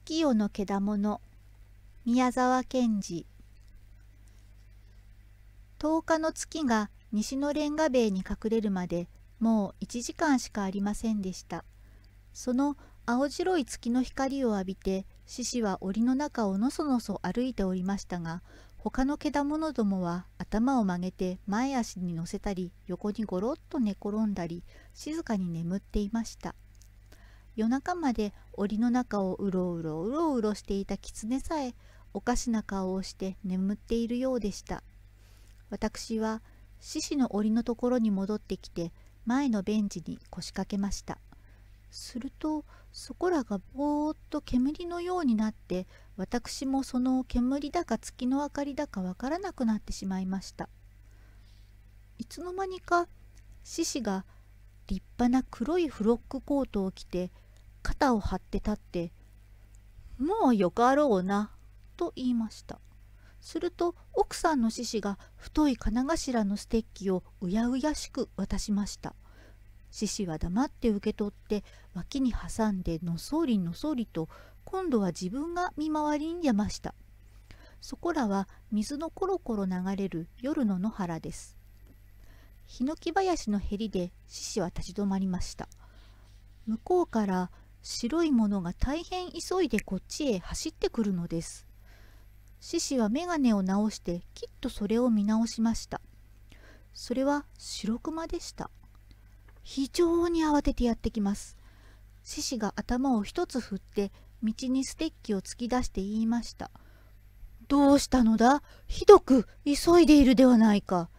月夜のけだもの宮沢賢治10日の月が西のレンガ塀に隠れるまでもう1時間しかありませんでしたその青白い月の光を浴びて獅子は檻の中をのそのそ歩いておりましたが他のけだものどもは頭を曲げて前足に乗せたり横にごろっと寝転んだり静かに眠っていました。夜中まで檻の中をうろうろうろうろしていた狐さえおかしな顔をして眠っているようでした私は獅子の檻のところに戻ってきて前のベンチに腰掛けましたするとそこらがぼーっと煙のようになって私もその煙だか月の明かりだかわからなくなってしまいましたいつの間にか獅子が立派な黒いフロックコートを着て肩を張って立って「もうよかろうな」と言いましたすると奥さんの獅子が太い金頭のステッキをうやうやしく渡しました獅子は黙って受け取って脇に挟んでのそりのそりと今度は自分が見回りに出ましたそこらは水のコロコロ流れる夜の野原ですヒノキ林のへりで獅子は立ち止まりました向こうから白いものが大変急いでこっちへ走ってくるのです獅子は眼鏡を直してきっとそれを見直しましたそれは白熊でした非常に慌ててやってきます獅子が頭を一つ振って道にステッキを突き出して言いましたどうしたのだひどく急いでいるではないか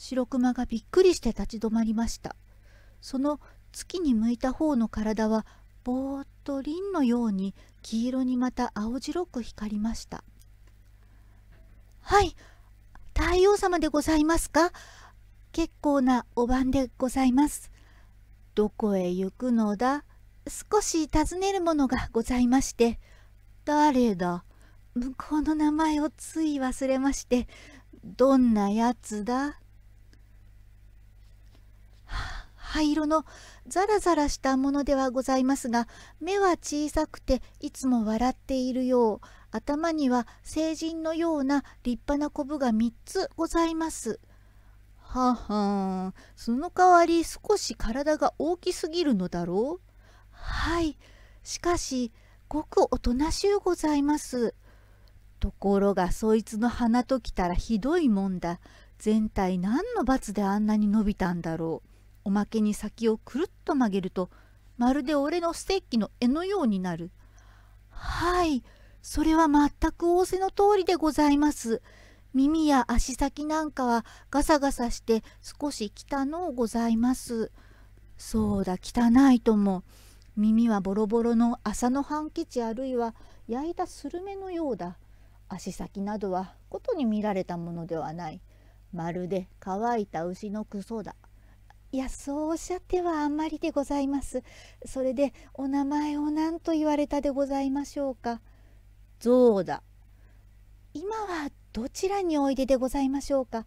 白熊がびっくりして立ち止まりましたその月に向いた方の体はぼーっと凛のように黄色にまた青白く光りましたはい太陽様でございますか結構なお晩でございますどこへ行くのだ少し尋ねるものがございまして誰だ向こうの名前をつい忘れましてどんなやつだ灰色のザラザラしたものではございますが目は小さくていつも笑っているよう頭には成人のような立派なコブが3つございます。はあ、はんその代わり少し体が大きすぎるのだろうはいしかしごくおとなしゅうございます。ところがそいつの鼻ときたらひどいもんだ全体何の罰であんなに伸びたんだろうおまけに先をくるっと曲げるとまるで俺のステーキの柄のようになる。はい、それは全く仰せの通りでございます。耳や足先なんかはガサガサして少し汚のうございます。そうだ、汚いとも。耳はボロボロの麻のハンケチあるいは焼いたスルメのようだ。足先などはことに見られたものではない。まるで乾いた牛のクソだ。いやそうおっしゃってはあんまりでございますそれでお名前を何と言われたでございましょうか象だ今はどちらにおいででございましょうか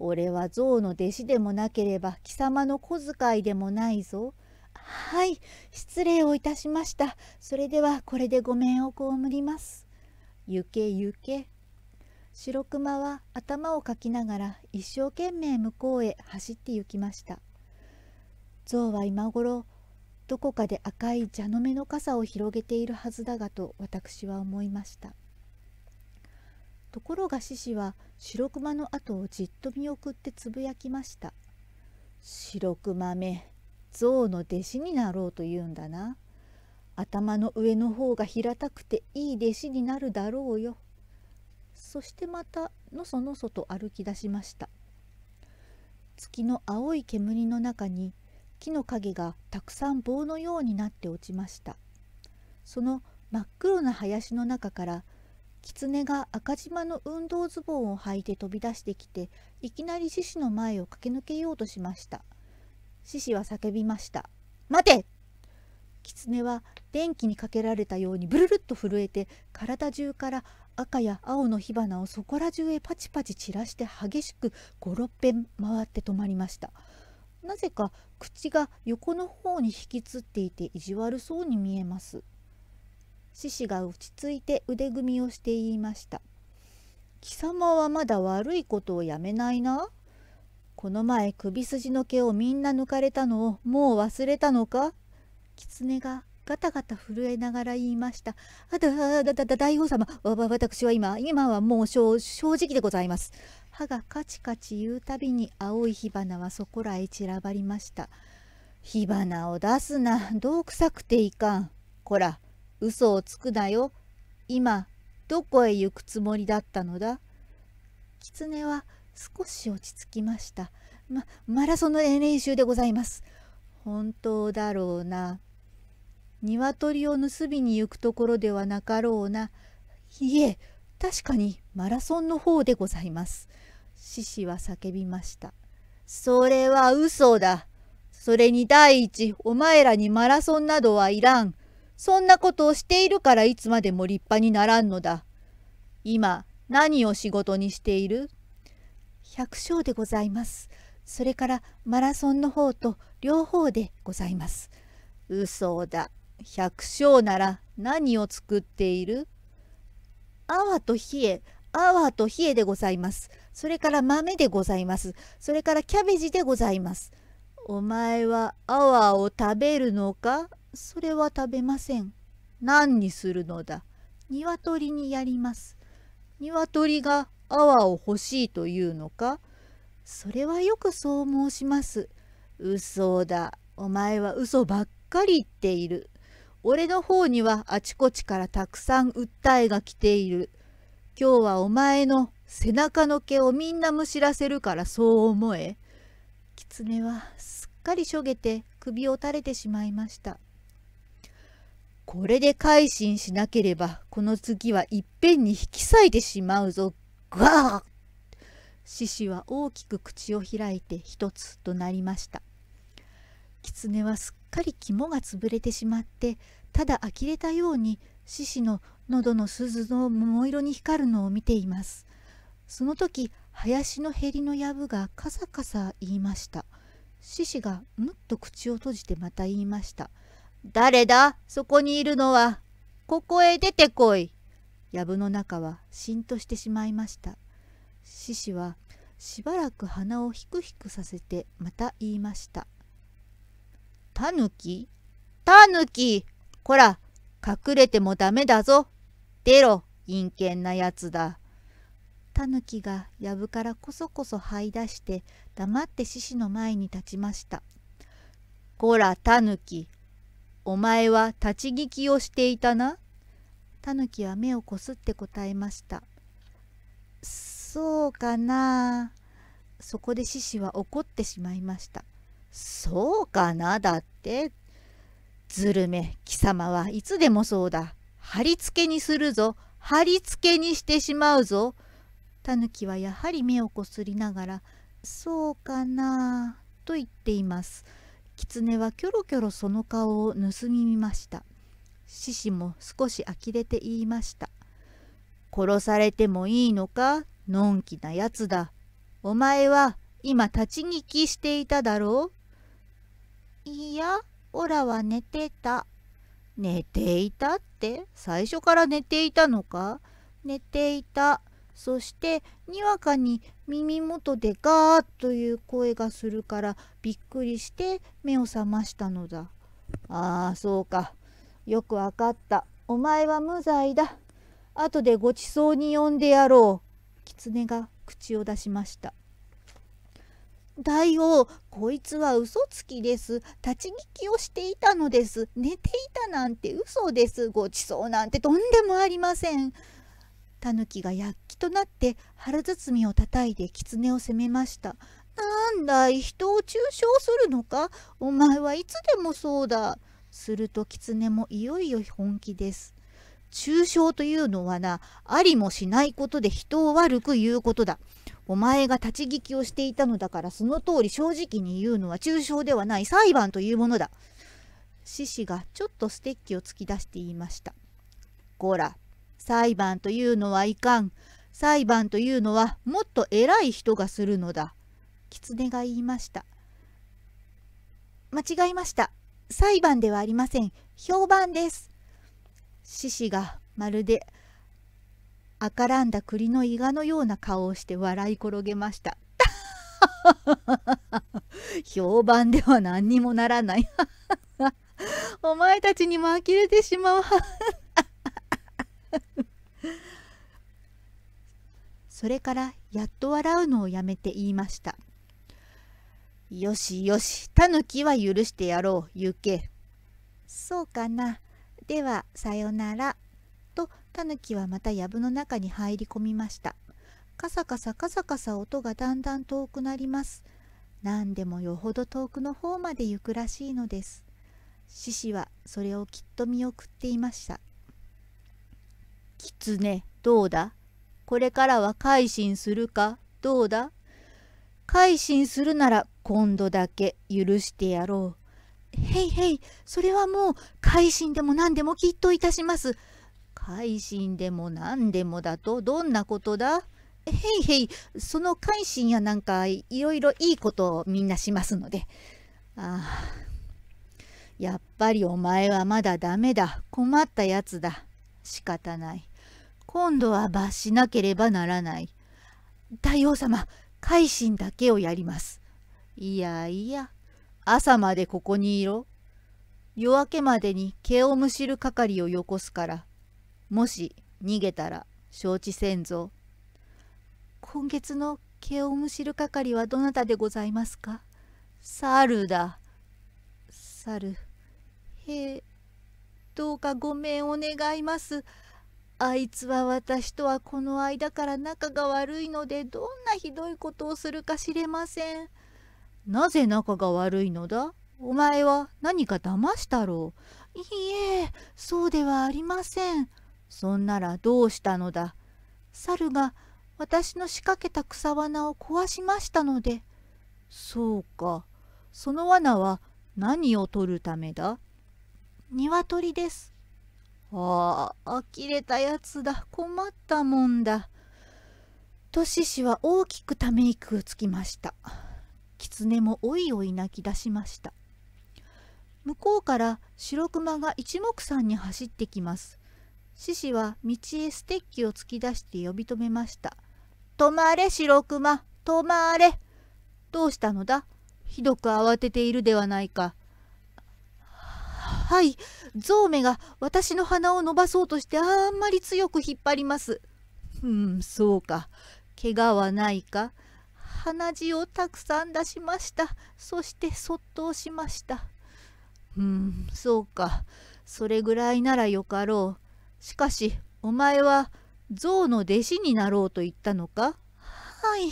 俺は象の弟子でもなければ貴様の小遣いでもないぞはい失礼をいたしましたそれではこれでごんをむりますゆけゆけ白熊は頭をかきながら一生懸命向こうへ走って行きました象は今頃どこかで赤い蛇の目の傘を広げているはずだがと私は思いましたところが獅子は白熊の後をじっと見送ってつぶやきました白熊め象の弟子になろうと言うんだな頭の上の方が平たくていい弟子になるだろうよそしてまたのそのそと歩き出しました月の青い煙の中に木の影がたくさん棒のようになって落ちましたその真っ黒な林の中から狐が赤島の運動ズボンを履いて飛び出してきていきなり獅子の前を駆け抜けようとしました獅子は叫びました「待て!」狐は電気にかけられたようにブルルッと震えて体中から赤や青の火花をそこら中へパチパチ散らして激しく56遍回って止まりましたなぜか口が横の方に引きつっていて意地悪そうに見えます獅子が落ち着いて腕組みをして言いました貴様はまだ悪いことをやめないなこの前首筋の毛をみんな抜かれたのをもう忘れたのか狐がガタガタ震えながら言いました。あだ、だ、だ、だ、大王様、わ、わ、私は今、今はもう正正直でございます。歯がカチカチ言うたびに青い火花はそこらへ散らばりました。火花を出すな、どう臭くていかん。こら、嘘をつくなよ。今、どこへ行くつもりだったのだ狐は少し落ち着きました。ま、マラソンの練習でございます。本当だろうな。鶏を盗みに行くところではなかろうな。いえ、確かにマラソンの方でございます。獅子は叫びました。それは嘘だ。それに第一、お前らにマラソンなどはいらん。そんなことをしているからいつまでも立派にならんのだ。今、何を仕事にしている百姓でございます。それからマラソンの方と両方でございます。嘘だ。百姓なら何を作っているあわと冷え、泡と冷えでございます。それから豆でございます。それからキャベジでございます。お前は泡を食べるのかそれは食べません。何にするのだ鶏にやります。鶏が泡を欲しいというのかそれはよくそう申します。嘘だ。お前は嘘ばっかり言っている。俺の方にはあちこちからたくさん訴えが来ている。今日はお前の背中の毛をみんなむしらせるからそう思え。狐はすっかりしょげて首を垂れてしまいました。これで改心しなければ、この次はいっぺんに引き裂いてしまうぞ。ガー獅子は大きく口を開いて一つとなりました。狐はすっかり肝が潰れてしまってただ呆れたように獅子の喉の鈴の桃色に光るのを見ていますその時林のへりのやぶがカサカサ言いました獅子がむっと口を閉じてまた言いました「誰だそこにいるのはここへ出てこい」やぶの中はしんとしてしまいました獅子はしばらく鼻をひくひくさせてまた言いましたタヌキタヌキこら、隠れてもダメだぞ。出ろ、陰険なやつだ。タヌキがやぶからこそこそ這い出して、黙って獅子の前に立ちました。こら、タヌキ。お前は立ち聞きをしていたな。タヌキは目をこすって答えました。そうかな。そこで獅子は怒ってしまいました。そうかなだって。ずるめ、貴様はいつでもそうだ。貼り付けにするぞ。貼り付けにしてしまうぞ。たぬきはやはり目をこすりながら、そうかなと言っています。狐はキョロキョロその顔を盗み見ました。獅子も少し呆れて言いました。殺されてもいいのかのんきなやつだ。お前は今立ち聞きしていただろういや、オラは寝てた。寝ていたって最初から寝ていたのか寝ていた。そしてにわかに耳元でガーッという声がするからびっくりして目を覚ましたのだ。ああそうか。よくわかった。お前は無罪だ。後でごちそうに呼んでやろう。狐が口を出しました。大王、こいつは嘘つきです。立ち聞きをしていたのです。寝ていたなんて嘘です。ごちそうなんてとんでもありません。タヌキが躍起となって腹包みを叩いて狐を責めました。なんだい、人を中傷するのかお前はいつでもそうだ。すると狐もいよいよ本気です。中傷というのはな、ありもしないことで人を悪く言うことだ。お前が立ち聞きをしていたのだからその通り正直に言うのは抽象ではない裁判というものだ。獅子がちょっとステッキを突き出して言いました。こら、裁判というのはいかん。裁判というのはもっと偉い人がするのだ。狐が言いました。間違いました。裁判ではありません。評判です。獅子がまるで赤らんだ栗の伊賀のような顔をして笑い転げました。評判では何にもならない お前たちにも呆れてしまう それからやっと笑うのをやめて言いました。よしよし、タヌキは許してやろう、行け。そうかな。では、さよなら。とタヌキはまた藪の中に入り込みましたカサカサカサカサ音がだんだん遠くなります何でもよほど遠くの方まで行くらしいのです獅子はそれをきっと見送っていました「キツネどうだこれからは改心するかどうだ改心するなら今度だけ許してやろう」「へいへいそれはもう改心でも何でもきっといたします」改心でも何でもだとどんなことだへいへい、その改心やなんかいろいろいいことをみんなしますので。ああ、やっぱりお前はまだダメだ。困ったやつだ。仕方ない。今度は罰しなければならない。大王様、改心だけをやります。いやいや、朝までここにいろ。夜明けまでに毛をむしる係をよこすから、もし逃げたら承知せんぞ。今月の毛をむしる係はどなたでございますか猿だ。猿。へえ、どうかごめんお願います。あいつは私とはこの間から仲が悪いのでどんなひどいことをするか知れません。なぜ仲が悪いのだお前は何か騙したろう。いいえ、そうではありません。そんならどうしたのだ。猿が私の仕掛けた草花を壊しましたので。そうか。その罠は何を取るためだ鶏です。ああ、呆れたやつだ。困ったもんだ。トシシは大きくため息をつきました。キツネもおいおい泣き出しました。向こうから白熊が一目散に走ってきます。獅子は道へステッキを突き出して呼び止めました。止まれ、白熊、止まれ。どうしたのだひどく慌てているではないか。はい、ゾウメが私の鼻を伸ばそうとしてあんまり強く引っ張ります。うん、そうか。怪我はないか鼻血をたくさん出しました。そしてそっと押しました。うん、そうか。それぐらいならよかろう。しかしお前は象の弟子になろうと言ったのかはい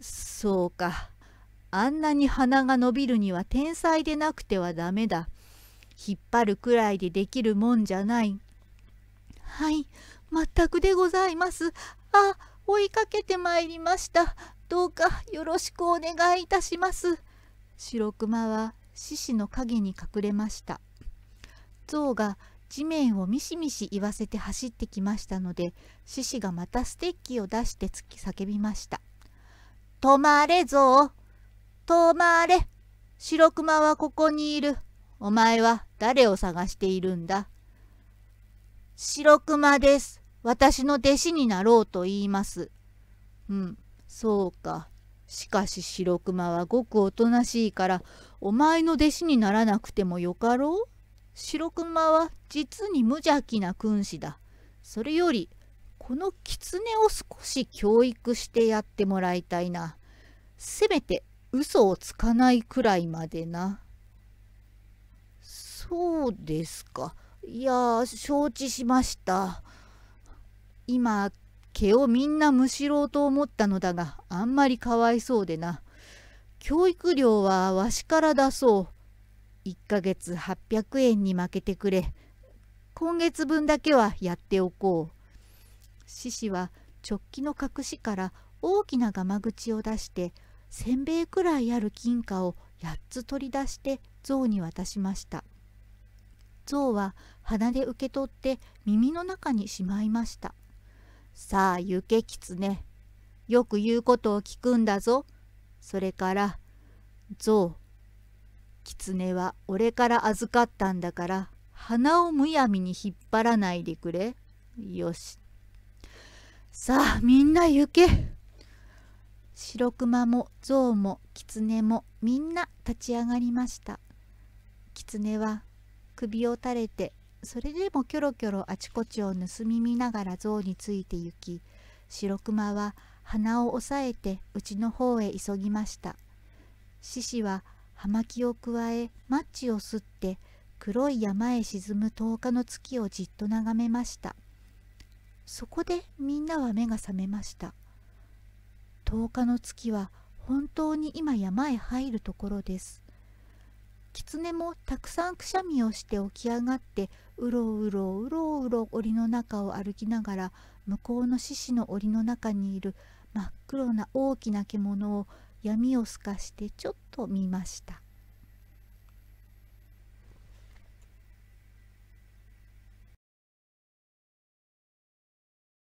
そうかあんなに鼻が伸びるには天才でなくてはダメだ引っ張るくらいでできるもんじゃないはい全くでございますあ追いかけてまいりましたどうかよろしくお願いいたします白熊は獅子の影に隠れました象が地面をミシミシ言わせて走ってきましたので獅子がまたステッキを出して突き叫びました「止まれぞ止まれ白熊はここにいるお前は誰を探しているんだ白熊です私の弟子になろうと言いますうんそうかしかし白熊はごくおとなしいからお前の弟子にならなくてもよかろう白熊は実に無邪気な君子だ。それより、この狐を少し教育してやってもらいたいな。せめて嘘をつかないくらいまでな。そうですか。いや、承知しました。今、毛をみんなむしろうと思ったのだが、あんまりかわいそうでな。教育料はわしから出そう。1ヶ月800円に負けてくれ今月分だけはやっておこう獅子は直帰の隠しから大きながま口を出してせんべいくらいある金貨を8つ取り出して象に渡しました象は鼻で受け取って耳の中にしまいましたさあ行け狐よく言うことを聞くんだぞそれから象狐は俺から預かったんだから鼻をむやみに引っ張らないでくれ。よし。さあみんな行け。白熊も象も狐もみんな立ち上がりました。狐は首を垂れてそれでもキョロキョロあちこちを盗み見ながら象について行き白熊は鼻を押さえてうちの方へ急ぎました獅子は葉巻を加えマッチを吸って黒い山へ沈む10日の月をじっと眺めましたそこでみんなは目が覚めました10日の月は本当に今山へ入るところです狐もたくさんくしゃみをして起き上がってうろうろうろうろ檻の中を歩きながら向こうの獅子の檻の中にいる真っ黒な大きな獣を闇を透かしてちょっと見ました